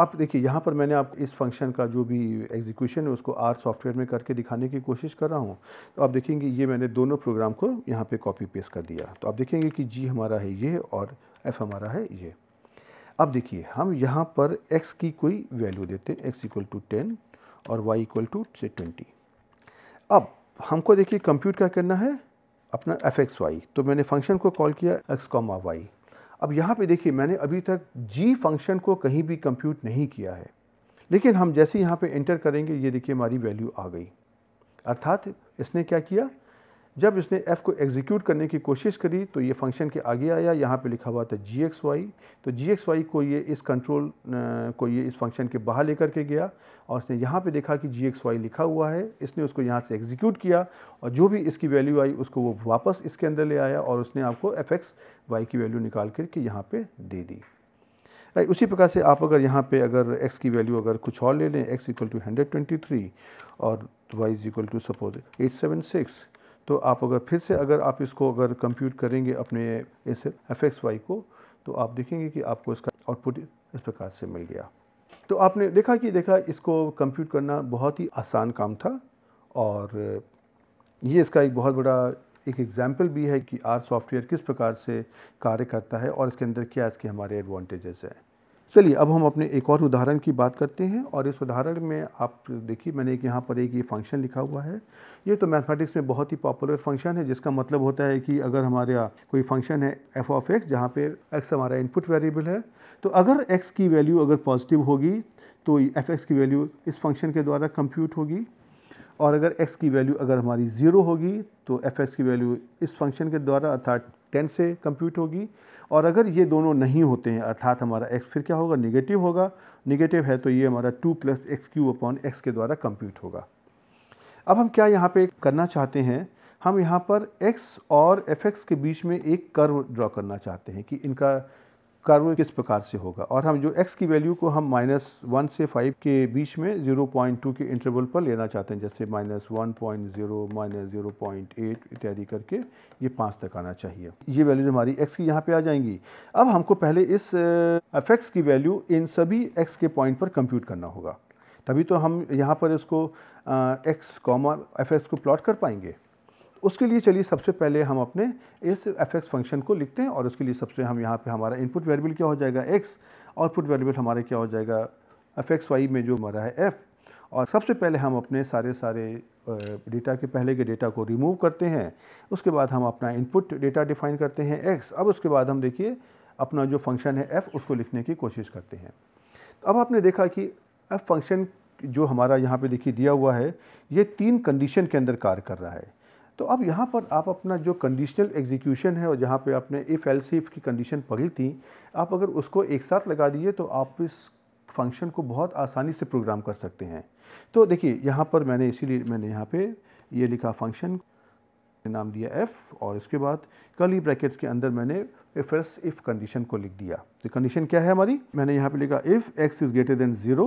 अब देखिए यहाँ पर मैंने आप इस फंक्शन का जो भी एग्जीक्यूशन है उसको आर सॉफ्टवेयर में करके दिखाने की कोशिश कर रहा हूँ तो आप देखेंगे ये मैंने दोनों प्रोग्राम को यहाँ पे कॉपी पेस्ट कर दिया तो आप देखेंगे कि जी हमारा है ये और एफ़ हमारा है ये अब देखिए हम यहाँ पर एक्स की कोई वैल्यू देते हैं एक्स इक्वल टू टेन और Y equal to say twenty अब हमको देखिए कंप्यूट क्या करना है अपना एफ एक्स वाई तो मैंने फंक्शन को कॉल किया एक्स कॉमा वाई अब यहाँ पे देखिए मैंने अभी तक जी फंक्शन को कहीं भी कंप्यूट नहीं किया है लेकिन हम जैसे यहाँ पे एंटर करेंगे ये देखिए हमारी वैल्यू आ गई अर्थात इसने क्या किया जब इसने f को एग्जीक्यूट करने की कोशिश करी तो ये फंक्शन के आगे आया यहाँ पे लिखा हुआ था जी एक्स वाई तो जी एक्स वाई को ये इस कंट्रोल को ये इस फंक्शन के बाहर लेकर के गया और उसने यहाँ पे देखा कि जी एक्स वाई लिखा हुआ है इसने उसको यहाँ से एग्जीक्यूट किया और जो भी इसकी वैल्यू आई उसको वो वापस इसके अंदर ले आया और उसने आपको एफ एक्स वाई की वैल्यू निकाल करके यहाँ पर दे दी राइट उसी प्रकार से आप अगर यहाँ पे अगर x की वैल्यू अगर कुछ और ले लें x equal to hundred twenty three और y is equal to suppose eight seven six तो आप अगर फिर से अगर आप इसको अगर कंप्यूट करेंगे अपने इस एफ एक्स वाई को तो आप देखेंगे कि आपको इसका आउटपुट इस प्रकार से मिल गया तो आपने देखा कि देखा इसको कंप्यूट करना बहुत ही आसान काम था और ये इसका एक बहुत बड़ा एक एग्जाम्पल भी है कि आर सॉफ्टवेयर किस प्रकार से कार्य करता है और इसके अंदर क्या इसके हमारे एडवांटेजेस हैं चलिए अब हम अपने एक और उदाहरण की बात करते हैं और इस उदाहरण में आप देखिए मैंने एक यहाँ पर एक ये फंक्शन लिखा हुआ है ये तो मैथमेटिक्स में बहुत ही पॉपुलर फंक्शन है जिसका मतलब होता है कि अगर हमारे कोई फंक्शन है एफ ऑफ एक्स जहाँ पे एक्स हमारा इनपुट वेरिएबल है तो अगर एक्स की वैल्यू अगर पॉजिटिव होगी तो एफ एक्स की वैल्यू इस फंक्शन के द्वारा कंप्यूट होगी और अगर x की वैल्यू अगर हमारी ज़ीरो होगी तो एफ की वैल्यू इस फंक्शन के द्वारा अर्थात टेन से कंप्यूट होगी और अगर ये दोनों नहीं होते हैं अर्थात हमारा x फिर क्या होगा निगेटिव होगा निगेटिव है तो ये हमारा two plus x q upon x के द्वारा कंप्यूट होगा अब हम क्या यहाँ पे करना चाहते हैं हम यहाँ पर x और एफ के बीच में एक कर्व ड्रॉ करना चाहते हैं कि इनका कर्व किस प्रकार से होगा और हम जो x की वैल्यू को हम माइनस वन से फाइव के बीच में ज़ीरो पॉइंट टू के इंटरवल पर लेना चाहते हैं जैसे minus one point zero minus zero point eight इत्यादि करके ये पाँच तक आना चाहिए ये वैल्यूज हमारी x की यहाँ पे आ जाएंगी अब हमको पहले इस एफ की वैल्यू इन सभी x के पॉइंट पर कंप्यूट करना होगा तभी तो हम यहाँ पर इसको एक्स कॉमा एफ को प्लॉट कर पाएंगे उसके लिए चलिए सबसे पहले हम अपने इस एफ एक्स फंक्शन को लिखते हैं और उसके लिए सबसे हम यहाँ पे हमारा इनपुट वेरिएबल क्या हो जाएगा एक्स आउटपुट वेरिएबल हमारे क्या हो जाएगा एफ एक्स वाई में जो हमारा है एफ़ और सबसे पहले हम अपने सारे सारे डेटा के पहले के डेटा को रिमूव करते हैं उसके बाद हम अपना इनपुट डेटा डिफाइन करते हैं एक्स अब उसके बाद हम देखिए अपना जो फंक्शन है एफ़ उसको लिखने की कोशिश करते हैं तो अब आपने देखा कि एफ़ फंक्शन जो हमारा यहाँ पे देखिए दिया हुआ है ये तीन कंडीशन के अंदर कार्य कर रहा है तो अब यहाँ पर आप अपना जो कंडीशनल एग्जीक्यूशन है और जहाँ पे आपने इफ़ एल सी की कंडीशन पढ़ी थी आप अगर उसको एक साथ लगा दिए तो आप इस फंक्शन को बहुत आसानी से प्रोग्राम कर सकते हैं तो देखिए यहाँ पर मैंने इसीलिए मैंने यहाँ पे ये यह लिखा फंक्शन नाम दिया एफ़ और इसके बाद कली ब्रैकेट्स के अंदर मैंने इफ एस इफ़ कंडीशन को लिख दिया तो कंडीशन क्या है हमारी मैंने यहाँ पे लिखा if x is greater than zero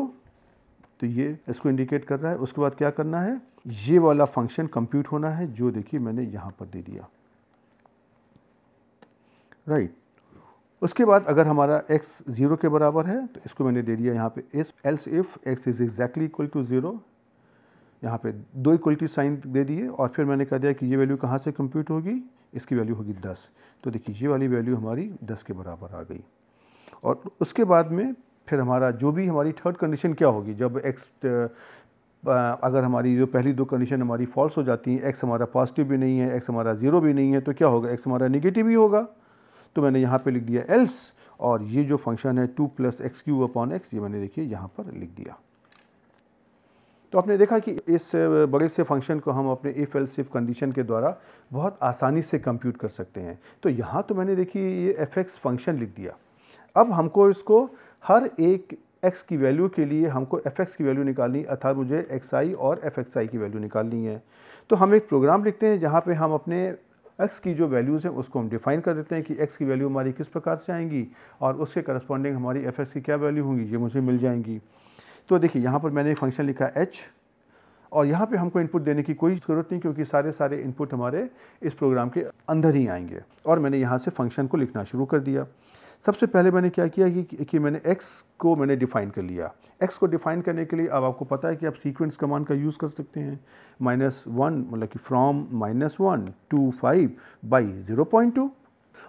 तो ये इसको इंडिकेट कर रहा है उसके बाद क्या करना है ये वाला फंक्शन कंप्यूट होना है जो देखिए मैंने यहाँ पर दे दिया राइट right. उसके बाद अगर हमारा x ज़ीरो के बराबर है तो इसको मैंने दे दिया यहाँ पे इस else if x is exactly equal to zero यहाँ पे दो इक्वलिटी साइन दे दिए और फिर मैंने कह दिया कि ये वैल्यू कहाँ से कंप्यूट होगी इसकी वैल्यू होगी दस तो देखिए ये वाली वैल्यू हमारी दस के बराबर आ गई और उसके बाद में फिर हमारा जो भी हमारी थर्ड कंडीशन क्या होगी जब एक्स अगर हमारी जो पहली दो कंडीशन हमारी फॉल्स हो जाती हैं एक्स हमारा पॉजिटिव भी नहीं है एक्स हमारा ज़ीरो भी नहीं है तो क्या होगा एक्स हमारा निगेटिव ही होगा तो मैंने यहाँ पर लिख दिया एल्स और ये जो फंक्शन है two plus x q upon x ये मैंने देखिए यहाँ पर लिख दिया तो आपने देखा कि इस बड़े से फंक्शन को हम अपने इफ़ एल्स इफ कंडीशन के द्वारा बहुत आसानी से कंप्यूट कर सकते हैं तो यहाँ तो मैंने देखिए ये एफ एक्स फंक्शन लिख दिया अब हमको इसको हर एक एक्स की वैल्यू के लिए हमको एफ एक्स की वैल्यू निकालनी अर्थात मुझे एक्स आई और एफ एक्स आई की वैल्यू निकालनी है तो हम एक प्रोग्राम लिखते हैं जहाँ पे हम अपने एक्स की जो वैल्यूज़ हैं उसको हम डिफ़ाइन कर देते हैं कि एक्स की वैल्यू हमारी किस प्रकार से आएंगी और उसके करस्पॉन्डिंग हमारी एफ की क्या वैल्यू होंगी ये मुझे मिल जाएंगी तो देखिए यहाँ पर मैंने एक फंक्शन लिखा एच और यहाँ पे हमको इनपुट देने की कोई ज़रूरत नहीं क्योंकि सारे सारे इनपुट हमारे इस प्रोग्राम के अंदर ही आएंगे और मैंने यहाँ से फंक्शन को लिखना शुरू कर दिया सबसे पहले मैंने क्या किया कि, कि मैंने एक्स को मैंने डिफ़ाइन कर लिया एक्स को डिफ़ाइन करने के लिए अब आपको पता है कि आप सीक्वेंस कमांड का यूज़ कर सकते हैं माइनस वन मतलब कि from minus one to five by zero point two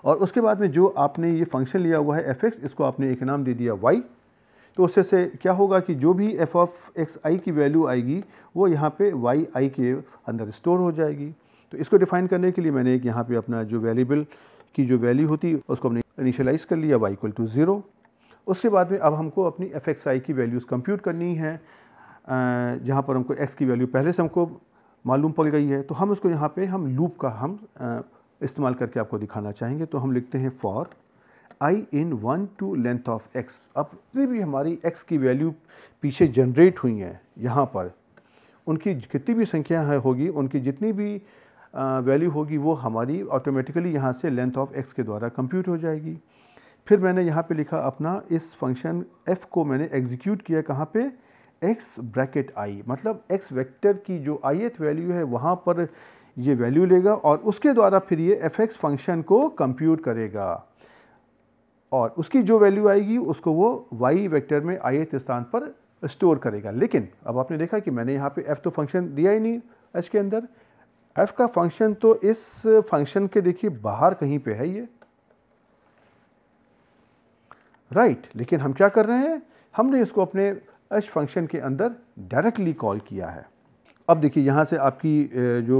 और उसके बाद में जो आपने ये फंक्शन लिया हुआ है एफ एक्स इसको आपने एक नाम दे दिया वाई तो उससे से क्या होगा कि जो भी एफ ऑफ एक्स आई की वैल्यू आएगी वो यहाँ पे वाई आई के अंदर स्टोर हो जाएगी तो इसको डिफ़ाइन करने के लिए मैंने एक यहाँ पे अपना जो वैल्यूबल की जो वैल्यू होती उसको हमने इनिशलाइज कर लिया वाई इक्वल टू ज़ीरो उसके बाद में अब हमको अपनी एफ एक्स आई की वैल्यूज़ कंप्यूट करनी है जहाँ पर हमको एक्स की वैल्यू पहले से हमको मालूम पड़ गई है तो हम उसको यहाँ पे हम लूप का हम इस्तेमाल करके आपको दिखाना चाहेंगे तो हम लिखते हैं for i in one two length of x अब जितनी भी हमारी एक्स की वैल्यू पीछे जनरेट हुई हैं यहाँ पर उनकी कितनी भी संख्या है होगी उनकी जितनी भी वैल्यू होगी वो हमारी ऑटोमेटिकली यहाँ से लेंथ ऑफ एक्स के द्वारा कंप्यूट हो जाएगी फिर मैंने यहाँ पे लिखा अपना इस फंक्शन एफ़ को मैंने एग्जीक्यूट किया कहाँ पे एक्स ब्रैकेट आई मतलब एक्स वेक्टर की जो एथ वैल्यू है वहाँ पर ये वैल्यू लेगा और उसके द्वारा फिर ये एफ एक्स फंक्शन को कंप्यूट करेगा और उसकी जो वैल्यू आएगी उसको वो वाई वेक्टर में एथ स्थान पर स्टोर करेगा लेकिन अब आपने देखा कि मैंने यहाँ पे एफ तो फंक्शन दिया ही नहीं एच के अंदर एफ का फंक्शन तो इस फंक्शन के देखिए बाहर कहीं पे है ये राइट right, लेकिन हम क्या कर रहे हैं हमने इसको अपने एच फंक्शन के अंदर डायरेक्टली कॉल किया है अब देखिए यहाँ से आपकी जो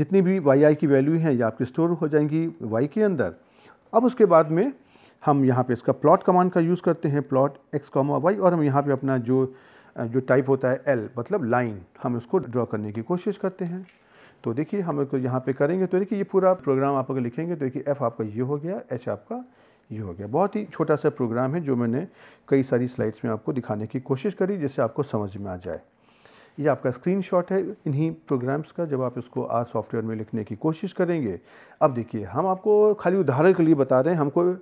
जितनी भी वाई आई की वैल्यू हैं ये आपकी स्टोर हो जाएंगी वाई के अंदर अब उसके बाद में हम यहाँ पे इसका प्लॉट कमांड का यूज़ करते हैं प्लॉट एक्स कॉमा वाई और हम यहाँ पे अपना जो जो टाइप होता है एल मतलब लाइन हम उसको ड्रॉ करने की कोशिश करते हैं तो देखिए हम यहाँ पे करेंगे तो देखिए ये पूरा प्रोग्राम आप अगर लिखेंगे तो देखिए एफ़ आपका ये हो गया एच आपका ये हो गया बहुत ही छोटा सा प्रोग्राम है जो मैंने कई सारी स्लाइड्स में आपको दिखाने की कोशिश करी जिससे आपको समझ में आ जाए ये आपका स्क्रीनशॉट है इन्हीं प्रोग्राम्स का जब आप इसको आज सॉफ्टवेयर में लिखने की कोशिश करेंगे अब देखिए हम आपको खाली उदाहरण के लिए बता रहे हैं हमको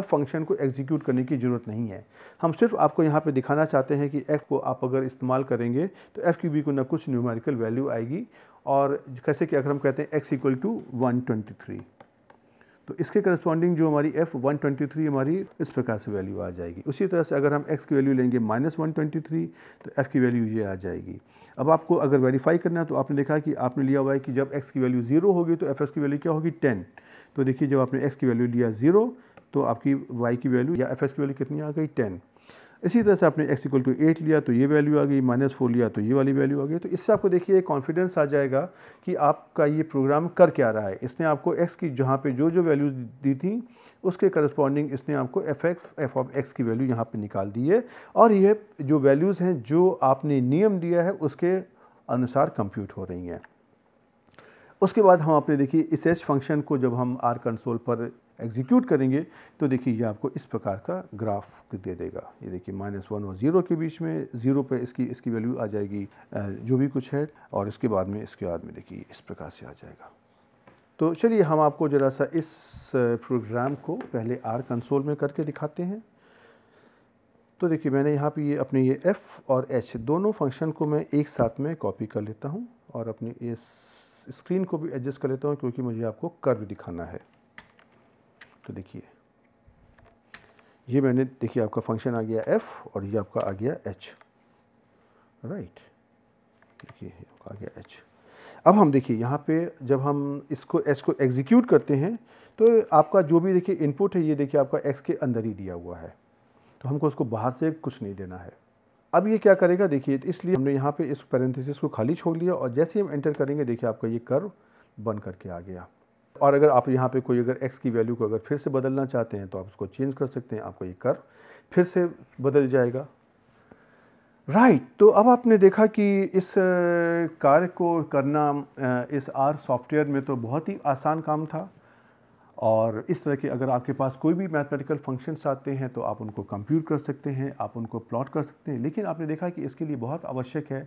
फंक्शन को एग्जीक्यूट करने की ज़रूरत नहीं है हम सिर्फ आपको यहाँ पे दिखाना चाहते हैं कि एफ़ को आप अगर इस्तेमाल करेंगे तो एफ़ की बी को ना कुछ न्यूमेरिकल वैल्यू आएगी और कैसे कि अगर हम कहते हैं x equal to one twenty three तो इसके करस्पॉन्डिंग जो हमारी एफ़ वन ट्वेंटी थ्री हमारी इस प्रकार से वैल्यू आ जाएगी उसी तरह से अगर हम एक्स की वैल्यू लेंगे माइनस वन ट्वेंटी थ्री तो एफ़ की वैल्यू ये आ जाएगी अब आपको अगर वेरीफाई करना है तो आपने देखा कि आपने लिया हुआ है कि जब एक्स की वैल्यू ज़ीरो होगी तो एफ की वैल्यू क्या होगी टेन तो देखिए जब आपने एक्स की वैल्यू लिया ज़ीरो तो आपकी वाई की वैल्यू या एफ की वैल्यू कितनी आ गई टेन इसी तरह से आपने एक्स इक्वल टू एट लिया तो ये वैल्यू आ गई माइनस फोर लिया तो ये वाली वैल्यू आ गई तो इससे आपको देखिए कॉन्फिडेंस आ जाएगा कि आपका ये प्रोग्राम कर क्या रहा है इसने आपको एक्स की जहाँ पे जो जो वैल्यूज दी थी उसके करस्पॉन्डिंग इसने आपको F x f of x की वैल्यू यहाँ पर निकाल दी है और ये जो वैल्यूज़ हैं जो आपने नियम दिया है उसके अनुसार कंप्यूट हो रही हैं उसके बाद हम आपने देखिए इस एच फंक्शन को जब हम आर कंसोल पर एग्जीक्यूट करेंगे तो देखिए ये आपको इस प्रकार का ग्राफ दे देगा ये देखिए माइनस वन और ज़ीरो के बीच में ज़ीरो पे इसकी इसकी वैल्यू आ जाएगी जो भी कुछ है और इसके बाद में इसके बाद में देखिए इस प्रकार से आ जाएगा तो चलिए हम आपको ज़रा सा इस प्रोग्राम को पहले आर कंसोल में करके दिखाते हैं तो देखिए मैंने यहाँ पे ये अपने ये एफ़ और एच दोनों फंक्शन को मैं एक साथ में कॉपी कर लेता हूँ और अपनी इस स्क्रीन को भी एडजस्ट कर लेता हूँ क्योंकि मुझे आपको कर्व दिखाना है तो देखिए ये मैंने देखिए आपका फंक्शन आ गया एफ और ये आपका आ गया एच राइट देखिए आपका आ गया एच अब हम देखिए यहाँ पे जब हम इसको एच को एग्जीक्यूट करते हैं तो आपका जो भी देखिए इनपुट है ये देखिए आपका एक्स के अंदर ही दिया हुआ है तो हमको उसको बाहर से कुछ नहीं देना है अब ये क्या करेगा देखिए तो इसलिए हमने यहाँ पे इस पैरेंथिस को खाली छोड़ लिया और जैसे ही हम एंटर करेंगे देखिए आपका ये कर्व बन करके आ गया और अगर आप यहाँ पे कोई अगर एक्स की वैल्यू को अगर फिर से बदलना चाहते हैं तो आप उसको चेंज कर सकते हैं आपको ये कर फिर से बदल जाएगा राइट right, तो अब आपने देखा कि इस कार्य को करना इस आर सॉफ्टवेयर में तो बहुत ही आसान काम था और इस तरह के अगर आपके पास कोई भी मैथमेटिकल फंक्शंस आते हैं तो आप उनको कंप्यूट कर सकते हैं आप उनको प्लॉट कर सकते हैं लेकिन आपने देखा कि इसके लिए बहुत आवश्यक है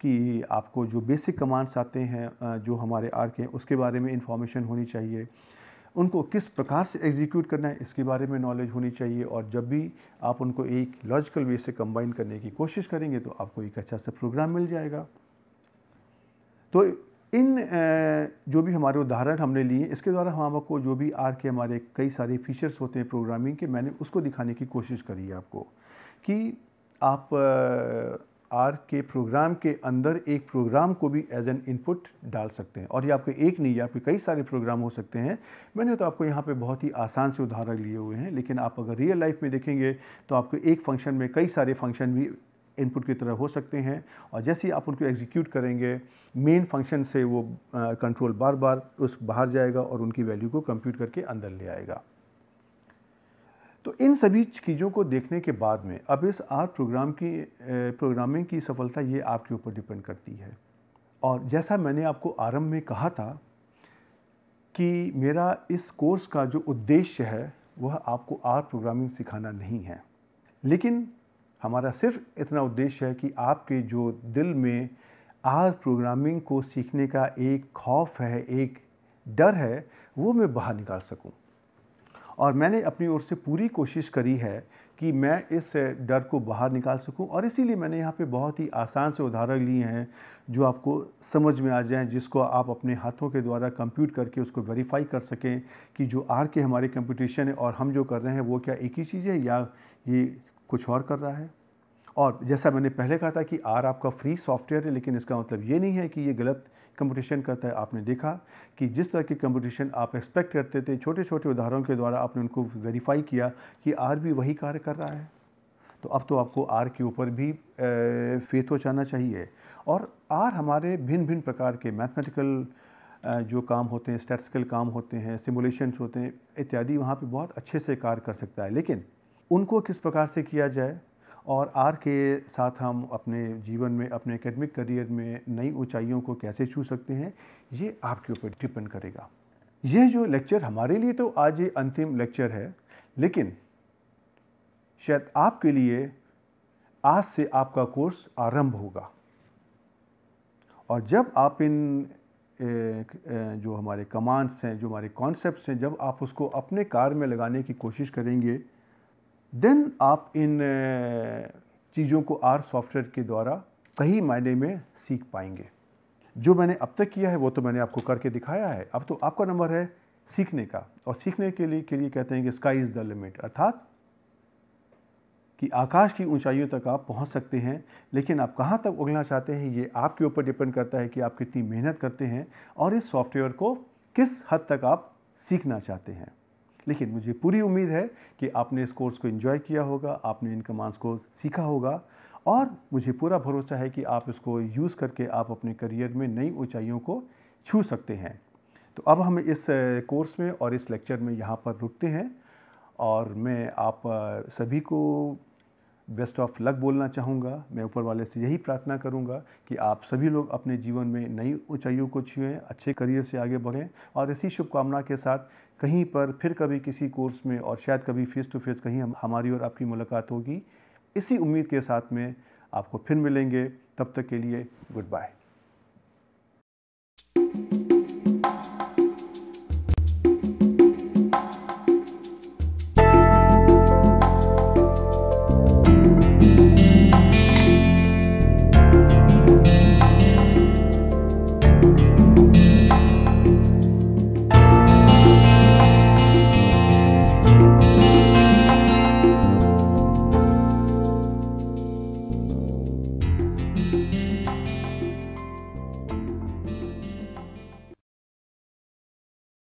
कि आपको जो बेसिक कमांड्स आते हैं जो हमारे आर के उसके बारे में इंफॉर्मेशन होनी चाहिए उनको किस प्रकार से एग्जीक्यूट करना है इसके बारे में नॉलेज होनी चाहिए और जब भी आप उनको एक लॉजिकल वे से कंबाइन करने की कोशिश करेंगे तो आपको एक अच्छा सा प्रोग्राम मिल जाएगा तो इन जो भी हमारे उदाहरण हमने लिए इसके द्वारा हम आपको जो भी आर के हमारे कई सारे फीचर्स होते हैं प्रोग्रामिंग के मैंने उसको दिखाने की कोशिश करी है आपको कि आप आर के प्रोग्राम के अंदर एक प्रोग्राम को भी एज एन इनपुट डाल सकते हैं और ये आपके एक नहीं है आपके कई सारे प्रोग्राम हो सकते हैं मैंने तो आपको यहाँ पे बहुत ही आसान से उदाहरण लिए हुए हैं लेकिन आप अगर रियल लाइफ में देखेंगे तो आपको एक फंक्शन में कई सारे फंक्शन भी इनपुट की तरह हो सकते हैं और जैसे ही आप उनको एग्जीक्यूट करेंगे मेन फंक्शन से वो कंट्रोल बार बार उस बाहर जाएगा और उनकी वैल्यू को कंप्यूट करके अंदर ले आएगा तो इन सभी चीज़ों को देखने के बाद में अब इस आर प्रोग्राम की प्रोग्रामिंग की सफलता ये आपके ऊपर डिपेंड करती है और जैसा मैंने आपको आरंभ में कहा था कि मेरा इस कोर्स का जो उद्देश्य है वह आपको आर प्रोग्रामिंग सिखाना नहीं है लेकिन हमारा सिर्फ इतना उद्देश्य है कि आपके जो दिल में आर प्रोग्रामिंग को सीखने का एक खौफ है एक डर है वो मैं बाहर निकाल सकूं और मैंने अपनी ओर से पूरी कोशिश करी है कि मैं इस डर को बाहर निकाल सकूं और इसीलिए मैंने यहाँ पे बहुत ही आसान से उदाहरण लिए हैं जो आपको समझ में आ जाए जिसको आप अपने हाथों के द्वारा कंप्यूट करके उसको वेरीफाई कर सकें कि जो आर के हमारे कंप्यूटेशन है और हम जो कर रहे हैं वो क्या एक ही चीज़ है या ये कुछ और कर रहा है और जैसा मैंने पहले कहा था कि आर आपका फ्री सॉफ्टवेयर है लेकिन इसका मतलब ये नहीं है कि ये गलत कंपटीशन करता है आपने देखा कि जिस तरह की कंपटीशन आप एक्सपेक्ट करते थे छोटे छोटे उदाहरणों के द्वारा आपने उनको वेरीफाई किया कि आर भी वही कार्य कर रहा है तो अब तो आपको आर के ऊपर भी फेथ हो जाना चाहिए और आर हमारे भिन्न भिन्न प्रकार के मैथमेटिकल जो काम होते हैं स्टैटिस्टिकल काम होते हैं सिमुलेशंस होते हैं इत्यादि वहाँ पे बहुत अच्छे से कार्य कर सकता है लेकिन उनको किस प्रकार से किया जाए और आर के साथ हम अपने जीवन में अपने एकेडमिक करियर में नई ऊंचाइयों को कैसे छू सकते हैं ये आपके ऊपर डिपेंड करेगा यह जो लेक्चर हमारे लिए तो आज ये अंतिम लेक्चर है लेकिन शायद आपके लिए आज से आपका कोर्स आरंभ होगा और जब आप इन जो हमारे कमांड्स हैं जो हमारे कॉन्सेप्ट्स हैं जब आप उसको अपने कार में लगाने की कोशिश करेंगे देन आप इन चीज़ों को आर सॉफ्टवेयर के द्वारा सही मायने में सीख पाएंगे जो मैंने अब तक किया है वो तो मैंने आपको करके दिखाया है अब तो आपका नंबर है सीखने का और सीखने के लिए के लिए कहते हैं कि स्काई इज़ द लिमिट अर्थात कि आकाश की ऊंचाइयों तक आप पहुंच सकते हैं लेकिन आप कहां तक उगलना चाहते हैं ये आपके ऊपर डिपेंड करता है कि आप कितनी मेहनत करते हैं और इस सॉफ्टवेयर को किस हद तक आप सीखना चाहते हैं लेकिन मुझे पूरी उम्मीद है कि आपने इस कोर्स को इन्जॉय किया होगा आपने इन कमांड्स को सीखा होगा और मुझे पूरा भरोसा है कि आप इसको यूज़ करके आप अपने करियर में नई ऊंचाइयों को छू सकते हैं तो अब हम इस कोर्स में और इस लेक्चर में यहाँ पर रुकते हैं और मैं आप सभी को बेस्ट ऑफ लक बोलना चाहूँगा मैं ऊपर वाले से यही प्रार्थना करूँगा कि आप सभी लोग अपने जीवन में नई ऊंचाइयों को छुएँ अच्छे करियर से आगे बढ़ें और इसी शुभकामना के साथ कहीं पर फिर कभी किसी कोर्स में और शायद कभी फेस टू फेस कहीं हम हमारी और आपकी मुलाकात होगी इसी उम्मीद के साथ में आपको फिर मिलेंगे तब तक के लिए गुड बाय